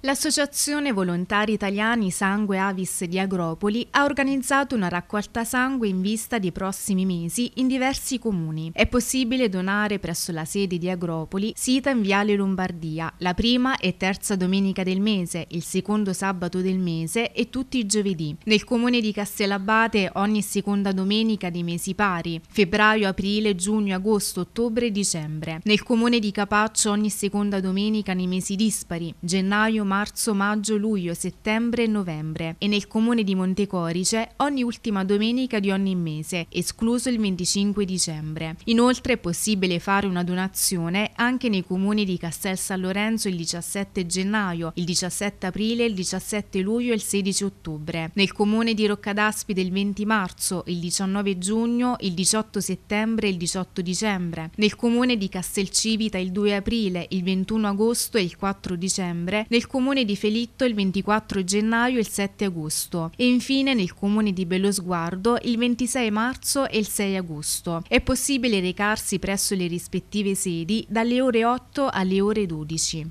L'Associazione Volontari Italiani Sangue Avis di Agropoli ha organizzato una raccolta sangue in vista dei prossimi mesi in diversi comuni. È possibile donare presso la sede di Agropoli, sita in Viale Lombardia, la prima e terza domenica del mese, il secondo sabato del mese e tutti i giovedì. Nel comune di Castellabate ogni seconda domenica dei mesi pari, febbraio, aprile, giugno, agosto, ottobre e dicembre. Nel comune di Capaccio ogni seconda domenica nei mesi dispari, gennaio, marzo, maggio, luglio, settembre e novembre e nel comune di Montecorice ogni ultima domenica di ogni mese, escluso il 25 dicembre. Inoltre è possibile fare una donazione anche nei comuni di Castel San Lorenzo il 17 gennaio, il 17 aprile, il 17 luglio e il 16 ottobre, nel comune di Roccadaspide il 20 marzo, il 19 giugno, il 18 settembre e il 18 dicembre, nel comune di Castelcivita il 2 aprile, il 21 agosto e il 4 dicembre, nel comune comune di Felitto il 24 gennaio e il 7 agosto e infine nel comune di Bellosguardo il 26 marzo e il 6 agosto. È possibile recarsi presso le rispettive sedi dalle ore 8 alle ore 12.